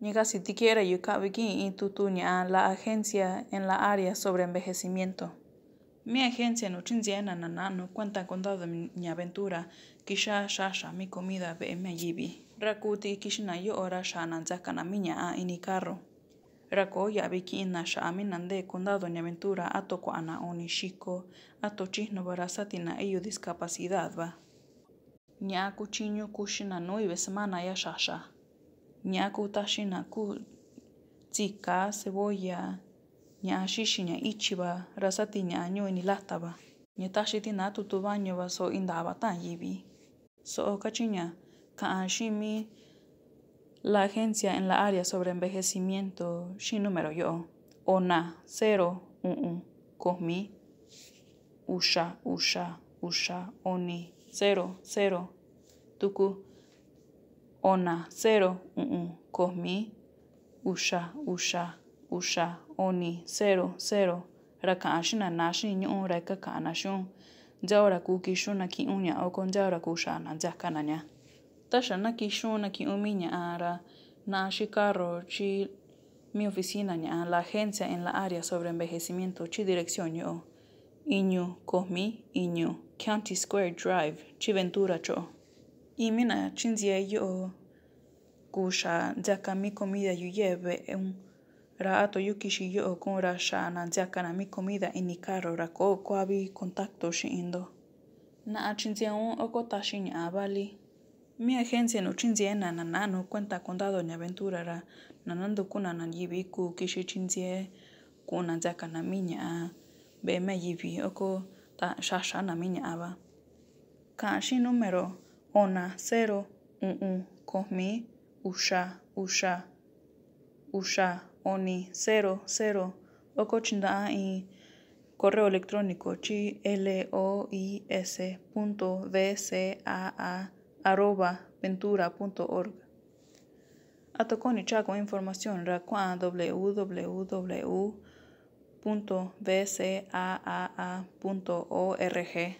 Llega si ti quiera Yukabiki y tutuña la agencia en la área sobre envejecimiento. Mi agencia no chinziana no cuenta con dado mi aventura, quizá shasha mi comida be me yibi. Rakuti kishina yo ora shana zakana miña ah, a inicarro. Rako ya na ina sha aminande condado ni aventura a toco ana onishiko, a no barasatina ello discapacidad va. Nya kuchinyo kushina ibe semana ya shasha ñaku tashinaku tsika cebolla ña xixi ichiba rasati ña ñuini latava ña taxiti na va so okachinya tan y vi, la agencia en la área sobre envejecimiento xii numero yo, ona cero uh kosmi usha usha usha oni cero cero tuku ona, cero, un, uh, cosmi, uh, usha, usha, usha, oni, cero, cero, raca, Nashin nashi UN reka kana shun, jaura kuki shuna ki unya o con jaura kushana jakananya. Tasha na ki ara, nashi carro chi mi oficina NYA la agencia en la área sobre envejecimiento chi dirección yo. Iñu, cosmi, iñu, County Square Drive, chi ventura cho. imi na chindia yo kusha jaka mi comida yo lleve un rato yo kishi yo con ra shana jaka na mi comida en ikaro ra ko kwabi contacto shindo. Na chindia un okota shin abali. Mi agencia no chindia na na no cuenta condado ni aventura ra nanando kuna na yibi ku kishi chindia kuna jaka na miña be me yibi oko ta shasha na miña aba. Kan numero. ona cero un cosmi usha usha usha oni cero cero ocochinda y correo electrónico chi l o i s punto v c a a arroba ventura punto org atoconi chaco información racuan www punto g